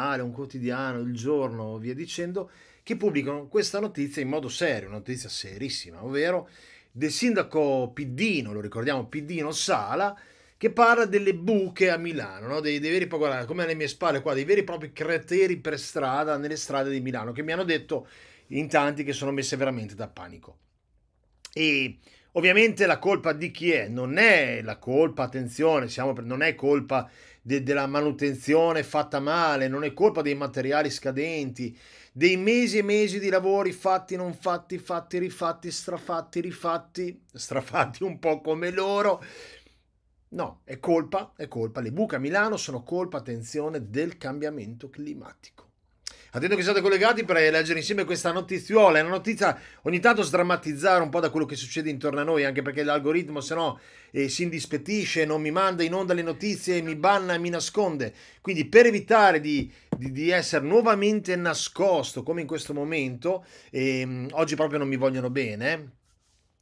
giornale, un quotidiano, il giorno, via dicendo, che pubblicano questa notizia in modo serio, una notizia serissima, ovvero del sindaco Piddino, lo ricordiamo, Piddino Sala, che parla delle buche a Milano, no? dei, dei, veri, guarda, come alle mie spalle qua, dei veri e propri crateri per strada, nelle strade di Milano, che mi hanno detto in tanti che sono messe veramente da panico. E ovviamente la colpa di chi è? Non è la colpa, attenzione, per, non è colpa de, della manutenzione fatta male, non è colpa dei materiali scadenti, dei mesi e mesi di lavori fatti, non fatti, fatti, rifatti, strafatti, rifatti, strafatti un po' come loro. No, è colpa, è colpa. Le buche a Milano sono colpa, attenzione, del cambiamento climatico. Attendo che siate collegati per leggere insieme questa notiziola. È una notizia ogni tanto sdrammatizzare un po' da quello che succede intorno a noi, anche perché l'algoritmo, se no, eh, si indispettisce, non mi manda in onda le notizie, mi banna e mi nasconde. Quindi, per evitare di, di, di essere nuovamente nascosto, come in questo momento, ehm, oggi proprio non mi vogliono bene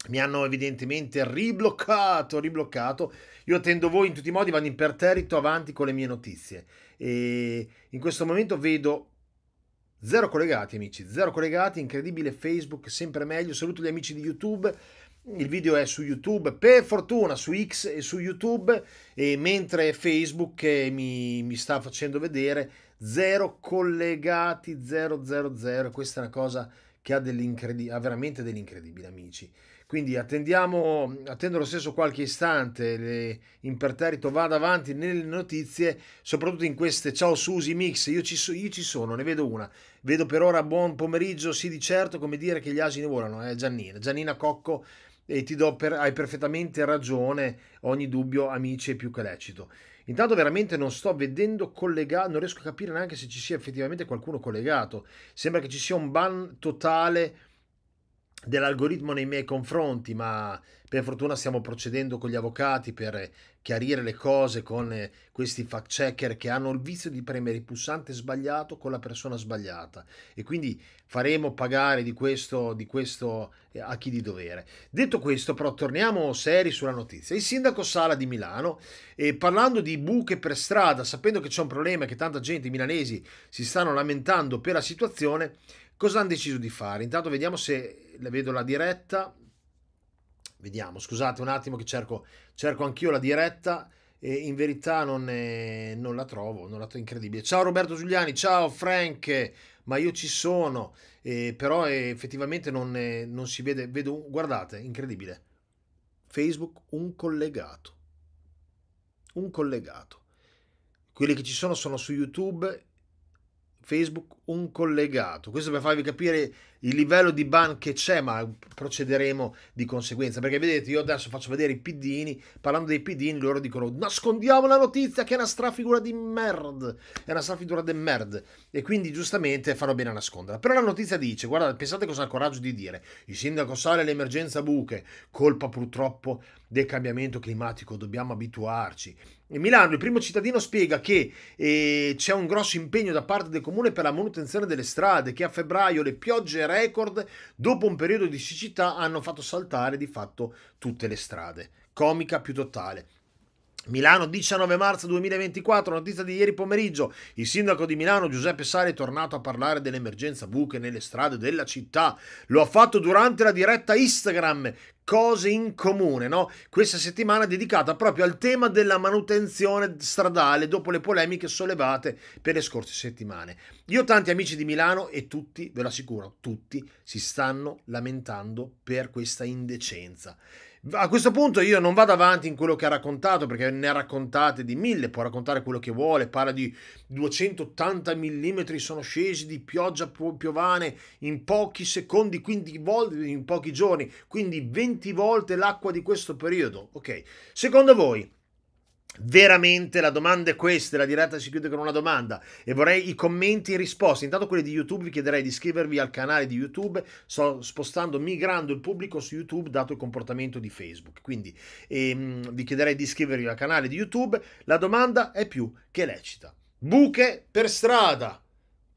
mi hanno evidentemente ribloccato, ribloccato. Io attendo voi in tutti i modi, vado imperterrito avanti con le mie notizie. E in questo momento vedo Zero collegati amici, zero collegati, incredibile Facebook, sempre meglio. Saluto gli amici di YouTube. Il video è su YouTube, per fortuna su X e su YouTube, e mentre Facebook mi, mi sta facendo vedere zero collegati, 000. Questa è una cosa che ha, dell'incredi- ha veramente dell'incredibile, amici. Quindi attendiamo, attendo lo stesso qualche istante, le, imperterrito vado avanti nelle notizie, soprattutto in queste ciao Susi Mix, io ci, so, io ci, sono, ne vedo una. Vedo per ora buon pomeriggio, sì di certo, come dire che gli asini volano, eh, Giannina, Giannina Cocco e ti do per, hai perfettamente ragione, ogni dubbio amici è più che lecito. Intanto veramente non sto vedendo collegato, non riesco a capire neanche se ci sia effettivamente qualcuno collegato. Sembra che ci sia un ban totale dell'algoritmo nei miei confronti, ma per fortuna stiamo procedendo con gli avvocati per chiarire le cose con eh, questi fact checker che hanno il vizio di premere il pulsante sbagliato con la persona sbagliata e quindi faremo pagare di questo, di questo eh, a chi di dovere. Detto questo però torniamo seri sulla notizia. Il sindaco Sala di Milano eh, parlando di buche per strada, sapendo che c'è un problema e che tanta gente, i milanesi, si stanno lamentando per la situazione, cosa hanno deciso di fare? Intanto vediamo se le vedo la diretta. Vediamo, scusate un attimo che cerco, cerco anch'io la diretta e in verità non, è, non la trovo, non la trovo incredibile. Ciao Roberto Giuliani, ciao Frank, ma io ci sono, eh, però effettivamente non, eh, non, si vede, vedo, guardate, incredibile. Facebook un collegato, un collegato. Quelli che ci sono sono su YouTube, Facebook un collegato. Questo per farvi capire il livello di ban che c'è, ma procederemo di conseguenza. Perché vedete, io adesso faccio vedere i piddini, parlando dei piddini, loro dicono nascondiamo la notizia che è una strafigura di merda, è una strafigura di merd. E quindi giustamente farò bene a nasconderla. Però la notizia dice, guardate, pensate cosa ha il coraggio di dire, il sindaco sale l'emergenza buche, colpa purtroppo del cambiamento climatico, dobbiamo abituarci. In Milano il primo cittadino spiega che eh, c'è un grosso impegno da parte del comune per la manutenzione delle strade, che a febbraio le piogge record, dopo un periodo di siccità hanno fatto saltare di fatto tutte le strade. Comica più totale. Milano 19 marzo 2024, notizia di ieri pomeriggio. Il sindaco di Milano Giuseppe Sale è tornato a parlare dell'emergenza buche nelle strade della città. Lo ha fatto durante la diretta Instagram cose in comune, no? Questa settimana è dedicata proprio al tema della manutenzione stradale dopo le polemiche sollevate per le scorse settimane. Io ho tanti amici di Milano e tutti, ve lo assicuro, tutti si stanno lamentando per questa indecenza. A questo punto io non vado avanti in quello che ha raccontato, perché ne ha raccontate di mille, può raccontare quello che vuole, parla di 280 mm sono scesi di pioggia piovane in pochi secondi, 15 volte in pochi giorni, quindi 20 volte l'acqua di questo periodo. Ok, secondo voi Veramente la domanda è questa, la diretta si chiude con una domanda e vorrei i commenti e risposte. Intanto quelli di YouTube vi chiederei di iscrivervi al canale di YouTube, sto spostando, migrando il pubblico su YouTube dato il comportamento di Facebook. Quindi ehm, vi chiederei di iscrivervi al canale di YouTube. La domanda è più che lecita. Buche per strada,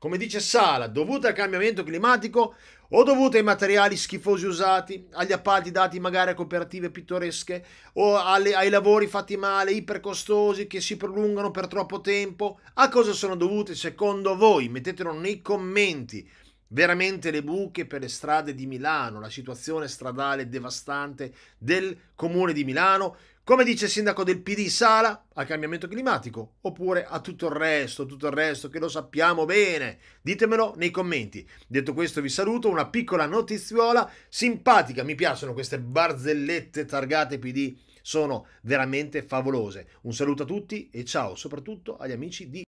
come dice Sala, dovute al cambiamento climatico o dovute ai materiali schifosi usati, agli appalti dati magari a cooperative pittoresche o alle, ai lavori fatti male, ipercostosi che si prolungano per troppo tempo? A cosa sono dovute secondo voi? Mettetelo nei commenti. Veramente le buche per le strade di Milano, la situazione stradale devastante del comune di Milano, come dice il sindaco del PD Sala, al cambiamento climatico, oppure a tutto il resto, tutto il resto che lo sappiamo bene. Ditemelo nei commenti. Detto questo vi saluto, una piccola notiziola simpatica, mi piacciono queste barzellette targate PD, sono veramente favolose. Un saluto a tutti e ciao soprattutto agli amici di